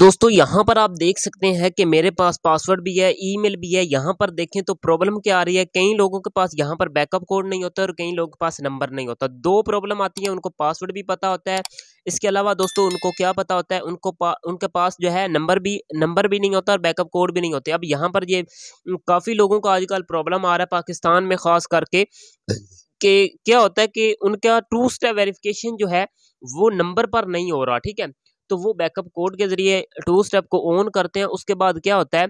दोस्तों यहाँ पर आप देख सकते हैं कि मेरे पास पासवर्ड भी है ईमेल भी है यहाँ पर देखें तो प्रॉब्लम क्या आ रही है कई लोगों के पास यहाँ पर बैकअप कोड नहीं होता और कई लोगों के पास नंबर नहीं होता दो प्रॉब्लम आती है उनको पासवर्ड भी पता होता है इसके अलावा दोस्तों उनको क्या पता होता है उनको पा, उनके पास जो है नंबर भी नंबर भी नहीं होता और बैकअप कोड भी नहीं होते अब यहाँ पर ये काफ़ी लोगों का आजकल प्रॉब्लम आ रहा है पाकिस्तान में ख़ास करके कि क्या होता है कि उनका टू स्टेप वेरिफिकेशन जो है वो नंबर पर नहीं हो रहा ठीक है तो वो बैकअप कोड के ज़रिए टू स्टेप को ऑन करते हैं उसके बाद क्या होता है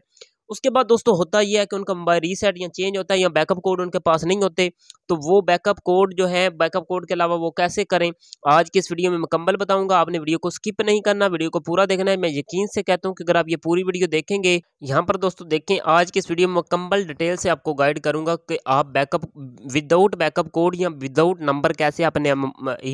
उसके बाद दोस्तों होता यह है कि उनका मोबाइल रीसेट या चेंज होता है या बैकअप कोड उनके पास नहीं होते तो वो बैकअप कोड जो है बैकअप कोड के अलावा वो कैसे करें आज की इस वीडियो में मुकम्मल बताऊंगा आपने वीडियो को स्किप नहीं करना वीडियो को पूरा देखना है मैं यकीन से कहता हूँ कि अगर आप ये पूरी वीडियो देखेंगे यहाँ पर दोस्तों देखें आज की इस वीडियो में मुकम्मल डिटेल से आपको गाइड करूँगा कि आप बैकअप विदाउट बैकअप कोड या विदाउट नंबर कैसे अपने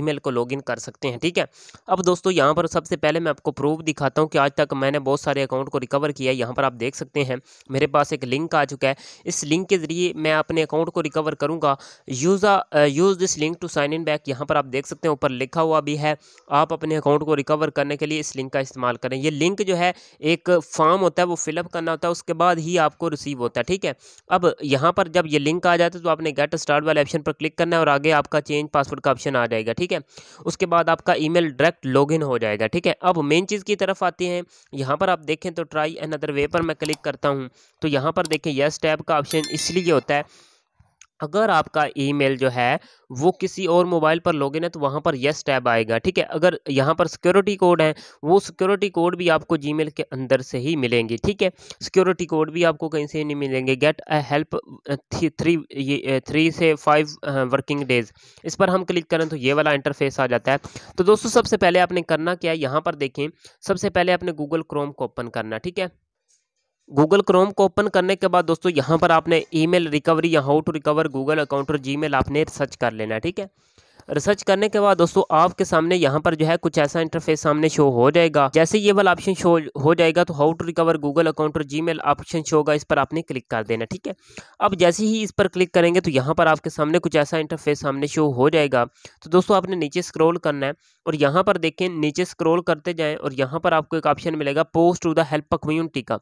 ई को लॉग कर सकते हैं ठीक है अब दोस्तों यहाँ पर सबसे पहले मैं आपको प्रूफ दिखाता हूँ कि आज तक मैंने बहुत सारे अकाउंट को रिकवर किया है यहाँ पर आप देख सकते हैं मेरे पास एक लिंक आ चुका है इस लिंक के ज़रिए मैं अपने अकाउंट को रिकवर करूँगा use use this link to sign in back यहाँ पर आप देख सकते हैं ऊपर लिखा हुआ भी है आप अपने अकाउंट को रिकवर करने के लिए इस लिंक का इस्तेमाल करें ये लिंक जो है एक फॉर्म होता है वो फिलअप करना होता है उसके बाद ही आपको रिसीव होता है ठीक है अब यहाँ पर जब ये लिंक आ जाता है तो आपने गेट स्टार्ट वाले ऑप्शन पर क्लिक करना है और आगे आपका चेंज पासवर्ड का ऑप्शन आ जाएगा ठीक है उसके बाद आपका मेल डायरेक्ट इन हो जाएगा ठीक है अब मेन चीज़ की तरफ आती है यहाँ पर आप देखें तो ट्राई अनदर वे पर मैं क्लिक करता हूँ करता हूँ तो यहाँ पर देखें यस टैब का ऑप्शन इसलिए होता है अगर आपका ईमेल जो है वो किसी और मोबाइल पर लॉगिन है तो वहाँ पर यस टैब आएगा ठीक है अगर यहाँ पर सिक्योरिटी कोड है वो सिक्योरिटी कोड भी आपको जीमेल के अंदर से ही मिलेंगे ठीक है सिक्योरिटी कोड भी आपको कहीं से नहीं मिलेंगे गेट अ हेल्प थ्री ये थ्री uh, से फाइव वर्किंग डेज इस पर हम क्लिक करें तो ये वाला इंटरफेस आ जाता है तो दोस्तों सबसे पहले आपने करना क्या है यहाँ पर देखें सबसे पहले आपने गूगल क्रोम को ओपन करना ठीक है गूगल क्रोम को ओपन करने के बाद दोस्तों यहाँ पर आपने ईमेल रिकवरी या how to recover Google account और जीमेल आपने सर्च कर लेना ठीक है रिसर्च करने के बाद दोस्तों आपके सामने यहाँ पर जो है कुछ ऐसा इंटरफेस सामने शो हो जाएगा जैसे ये वाला ऑप्शन शो हो जाएगा तो how to recover Google account और जीमेल ऑप्शन शो होगा इस पर आपने क्लिक कर देना ठीक है अब जैसे ही इस पर क्लिक करेंगे तो यहाँ पर आपके सामने कुछ ऐसा इंटरफेस सामने शो हो जाएगा तो दोस्तों आपने नीचे स्क्रोल करना है और यहाँ पर देखें नीचे स्क्रोल करते जाएँ और यहाँ पर आपको एक ऑप्शन मिलेगा post to the help community का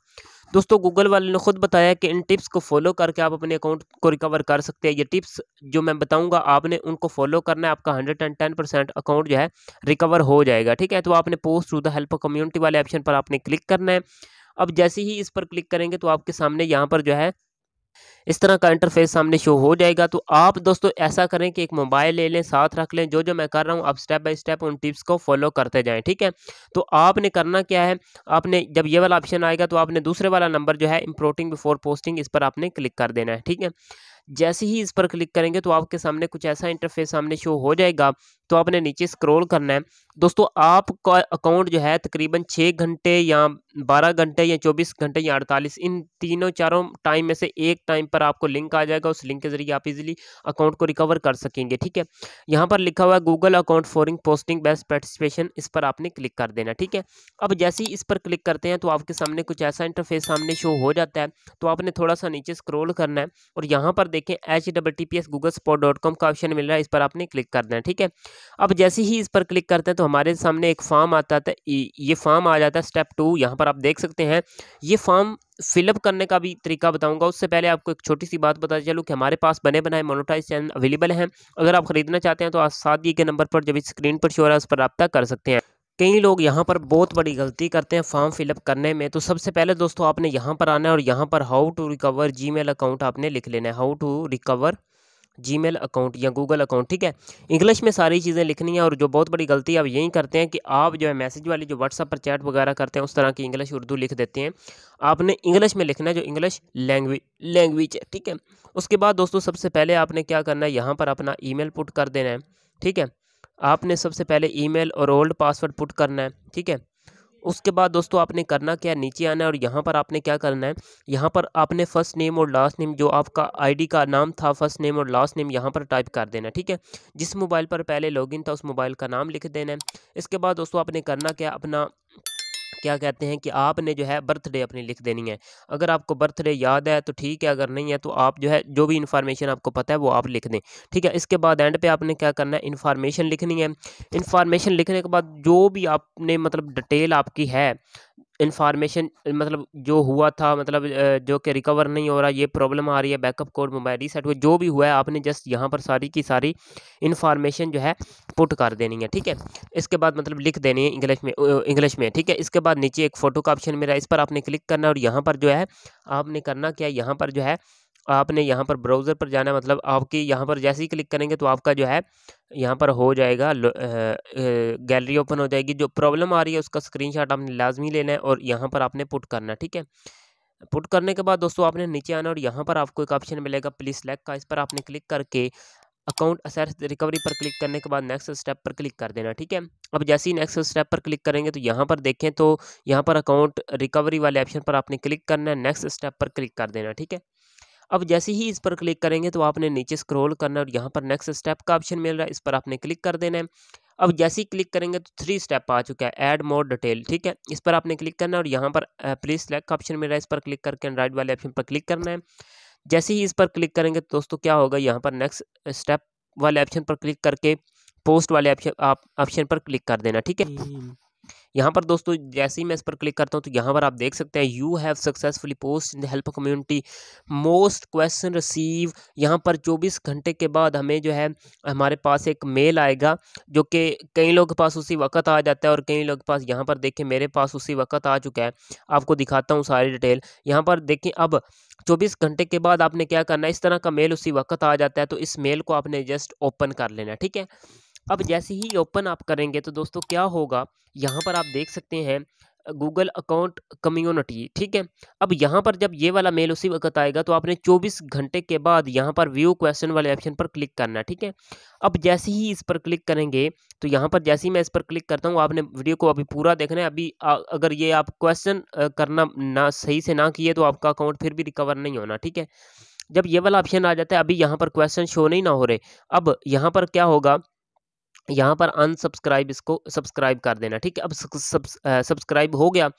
दोस्तों गूगल वाले ने खुद बताया कि इन टिप्स को फॉलो करके आप अपने अकाउंट को रिकवर कर सकते हैं ये टिप्स जो मैं बताऊंगा आपने उनको फॉलो करना है आपका hundred and ten percent account जो है रिकवर हो जाएगा ठीक है तो आपने post through the help community वाले ऑप्शन पर आपने क्लिक करना है अब जैसे ही इस पर क्लिक करेंगे तो आपके सामने यहाँ पर जो है इस तरह का इंटरफेस सामने शो हो जाएगा तो आप दोस्तों ऐसा करें कि एक मोबाइल ले लें साथ रख लें जो जो मैं कर रहा हूँ आप स्टेप बाय स्टेप उन टिप्स को फॉलो करते जाएं ठीक है तो आपने करना क्या है आपने जब ये वाला ऑप्शन आएगा तो आपने दूसरे वाला नंबर जो है इम्पोर्टिंग बिफोर पोस्टिंग इस पर आपने क्लिक कर देना है ठीक है जैसे ही इस पर क्लिक करेंगे तो आपके सामने कुछ ऐसा इंटरफेस सामने शो हो जाएगा तो आपने नीचे स्क्रॉल करना है दोस्तों आपका अकाउंट जो है तकरीबन छः घंटे या बारह घंटे या चौबीस घंटे या अड़तालीस इन तीनों चारों टाइम में से एक टाइम पर आपको लिंक आ जाएगा उस लिंक के जरिए आप इजीली अकाउंट को रिकवर कर सकेंगे ठीक है यहाँ पर लिखा हुआ है Google account foreign posting best participation इस पर आपने क्लिक कर देना ठीक है अब जैसे ही इस पर क्लिक करते हैं तो आपके सामने कुछ ऐसा इंटरफेस सामने शो हो जाता है तो आपने थोड़ा सा नीचे स्क्रोल करना है और यहाँ पर देखें H double T P S Google spot dot com का ऑप्शन मिल रहा है इस पर आपने क्लिक करना है ठीक है अब जैसे ही इस पर क्लिक करते हैं तो हमारे सामने एक फॉर्म आता है तो ये फॉर्म आ जाता है स्टेप टू यहाँ पर आप देख सकते हैं ये फॉर्म फिलअप करने का भी तरीका बताऊंगा उससे पहले आपको एक छोटी सी बात बता चलूँ कि हमारे पास बने बनाए मोनोटाइज चैनल अवेलेबल हैं अगर आप खरीदना चाहते हैं तो आप साथ दिए गए नंबर पर जब इस स्क्रीन पर शो रहा है उस पर रबता कर सकते हैं कई लोग यहाँ पर बहुत बड़ी गलती करते हैं फॉर्म फिलअप करने में तो सबसे पहले दोस्तों आपने यहाँ पर आना है और यहाँ पर how to recover G account आपने लिख लेना है how to recover G account या गूगल अकाउंट ठीक है इंग्लिश में सारी चीज़ें लिखनी है और जो बहुत बड़ी गलती है आप यही करते हैं कि आप जो है मैसेज वाली जो व्हाट्सअप पर चैट वगैरह करते हैं उस तरह की इंग्लिश उर्दू लिख देते हैं आपने इंग्लिश में लिखना है जो इंग्लिश लैंग्वेज लैंग्वेज है ठीक है उसके बाद दोस्तों सबसे पहले आपने क्या करना है यहाँ पर अपना ई पुट कर देना है ठीक है आपने सबसे पहले ईमेल और ओल्ड पासवर्ड पुट करना है ठीक है उसके बाद दोस्तों आपने करना क्या नीचे आना है और यहाँ पर आपने क्या करना है यहाँ पर आपने फर्स्ट नेम और लास्ट नेम जो आपका आईडी का नाम था फर्स्ट नेम और लास्ट नेम यहाँ पर टाइप कर देना ठीक है जिस मोबाइल पर पहले लॉगिन था उस मोबाइल का नाम लिख देना है इसके बाद दोस्तों आपने करना क्या अपना क्या कहते हैं कि आपने जो है बर्थडे अपनी लिख देनी है अगर आपको बर्थडे याद है तो ठीक है अगर नहीं है तो आप जो है जो भी इन्फॉर्मेशन आपको पता है वो आप लिख दें ठीक है इसके बाद एंड पे आपने क्या करना है इन्फॉर्मेशन लिखनी है इन्फॉर्मेशन लिखने के बाद जो भी आपने मतलब डिटेल आपकी है इन्फॉर्मेशन मतलब जो हुआ था मतलब जो कि रिकवर नहीं हो रहा ये प्रॉब्लम आ रही है बैकअप कोड मोबाइल रीसेट हुआ जो भी हुआ है आपने जस्ट यहाँ पर सारी की सारी इन्फॉर्मेशन जो है पुट कर देनी है ठीक है इसके बाद मतलब लिख देनी है इंग्लिश में इंग्लिश में ठीक है इसके बाद नीचे एक फ़ोटो का ऑप्शन मेरा इस पर आपने क्लिक करना और यहाँ पर जो है आपने करना क्या यहाँ पर जो है आपने यहाँ पर ब्राउज़र पर जाना मतलब आपके यहाँ पर जैसे ही क्लिक करेंगे तो आपका जो है यहाँ पर हो जाएगा गैलरी ओपन हो जाएगी जो प्रॉब्लम आ रही है उसका स्क्रीनशॉट आपने लाजमी लेना है और यहाँ पर आपने पुट करना ठीक है पुट करने के बाद दोस्तों आपने नीचे आना और यहाँ पर आपको एक ऑप्शन मिलेगा प्लीज सेलेक्ट का इस पर आपने क्लिक करके अकाउंट असैस रिकवरी पर क्लिक करने के बाद नेक्स्ट स्टेप पर क्लिक कर देना ठीक है अब जैसे ही नेक्स्ट स्टेप पर क्लिक करेंगे तो यहाँ पर देखें तो यहाँ पर अकाउंट रिकवरी वाले ऑप्शन पर आपने क्लिक करना है नेक्स्ट स्टेप पर क्लिक कर देना ठीक है अब जैसे ही इस पर क्लिक करेंगे तो आपने नीचे स्क्रॉल करना है और यहाँ पर नेक्स्ट स्टेप का ऑप्शन मिल रहा है इस पर आपने क्लिक कर देना है अब जैसे ही क्लिक करेंगे तो थ्री स्टेप आ चुका है ऐड मोर डिटेल ठीक है इस पर आपने क्लिक करना है और यहाँ पर प्लीज सेलेक्ट का ऑप्शन मिल रहा है इस पर क्लिक करके एंड्राइड वाले ऑप्शन पर क्लिक करना है जैसे ही इस पर क्लिक करेंगे तो दोस्तों क्या होगा यहाँ पर नेक्स्ट स्टेप वाले ऑप्शन पर क्लिक करके पोस्ट वाले ऑप्शन आप ऑप्शन पर क्लिक कर देना ठीक है हम्म। यहाँ पर दोस्तों जैसे ही मैं इस पर क्लिक करता हूँ तो यहाँ पर आप देख सकते हैं you have successfully post in the help community most question receive यहाँ पर चौबीस घंटे के बाद हमें जो है हमारे पास एक मेल आएगा जो कि कई लोग के पास उसी वक्त आ जाता है और कई लोग के पास यहाँ पर देखें मेरे पास उसी वक्त आ चुका है आपको दिखाता हूँ सारी डिटेल यहाँ पर देखें अब चौबीस घंटे के बाद आपने क्या करना है इस तरह का मेल उसी वक्त आ जाता है तो इस मेल को आपने जस्ट ओपन कर लेना ठीक है अब जैसे ही ओपन आप करेंगे तो दोस्तों क्या होगा यहाँ पर आप देख सकते हैं गूगल अकाउंट कम्युनिटी ठीक है अब यहाँ पर जब ये वाला मेल उसी वक्त आएगा तो आपने 24 घंटे के बाद यहाँ पर व्यू क्वेश्चन वाले ऑप्शन पर क्लिक करना है ठीक है अब जैसे ही इस पर क्लिक करेंगे तो यहाँ पर जैसे ही मैं इस पर क्लिक करता हूँ आपने वीडियो को अभी पूरा देखना है अभी आ, अगर ये आप क्वेश्चन करना ना सही से ना किए तो आपका अकाउंट फिर भी रिकवर नहीं होना ठीक है जब ये वाला ऑप्शन आ जाता है अभी यहाँ पर क्वेश्चन शो नहीं ना हो रहे अब यहाँ पर क्या होगा यहाँ पर अनसब्सक्राइब इसको सब्सक्राइब कर देना ठीक है अब सब्सक्राइब हो गया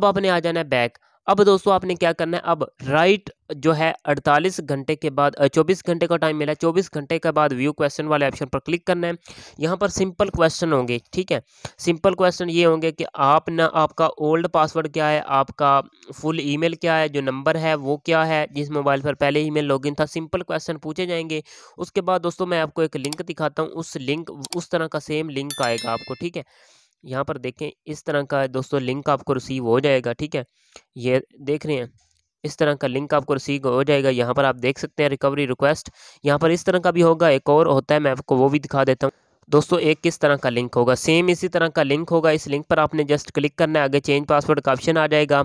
अब आपने आ जाना है बैक अब दोस्तों आपने क्या करना है अब राइट जो है 48 घंटे के बाद 24 घंटे का टाइम मिला है 24 घंटे के बाद व्यू क्वेश्चन वाले ऑप्शन पर क्लिक करना है यहाँ पर सिंपल क्वेश्चन होंगे ठीक है सिंपल क्वेश्चन ये होंगे कि आप ना आपका ओल्ड पासवर्ड क्या है आपका फुल ईमेल क्या है जो नंबर है वो क्या है जिस मोबाइल पर पहले ईमेल मेल था सिंपल क्वेश्चन पूछे जाएंगे उसके बाद दोस्तों मैं आपको एक लिंक दिखाता हूँ उस लिंक उस तरह का सेम लिंक आएगा आपको ठीक है यहाँ पर देखें इस तरह का दोस्तों लिंक आपको रिसीव हो जाएगा ठीक है ये देख रहे हैं इस तरह का लिंक आपको रिसीव हो जाएगा यहाँ पर आप देख सकते हैं रिकवरी रिक्वेस्ट यहाँ पर इस तरह का भी होगा एक और होता है मैं आपको वो भी दिखा देता हूँ दोस्तों एक किस तरह का लिंक होगा सेम इसी तरह का लिंक होगा इस लिंक पर आपने जस्ट क्लिक करना है आगे चेंज पासवर्ड का ऑप्शन आ जाएगा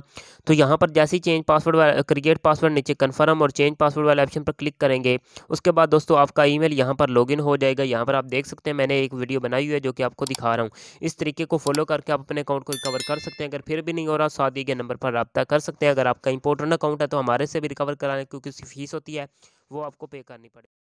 तो यहाँ पर जैसे ही चेंज पासवर्ड क्रिएट पासवर्ड नीचे कन्फर्म और चेंज पासवर्ड वाले ऑप्शन पर क्लिक करेंगे उसके बाद दोस्तों आपका ई मेल यहाँ पर लॉगिन हो जाएगा यहाँ पर आप देख सकते हैं मैंने एक वीडियो बनाई हुई है जो कि आपको दिखा रहा हूँ इस तरीके को फॉलो करके आप अपने अकाउंट को रिकवर कर सकते हैं अगर फिर भी नहीं हो रहा शादी साथ गए नंबर पर रबा कर सकते हैं अगर आपका इंपॉर्टेंट अकाउंट है तो हमारे से भी रिकवर कराने क्योंकि उसकी फीस होती है वो आपको पे करनी पड़ेगी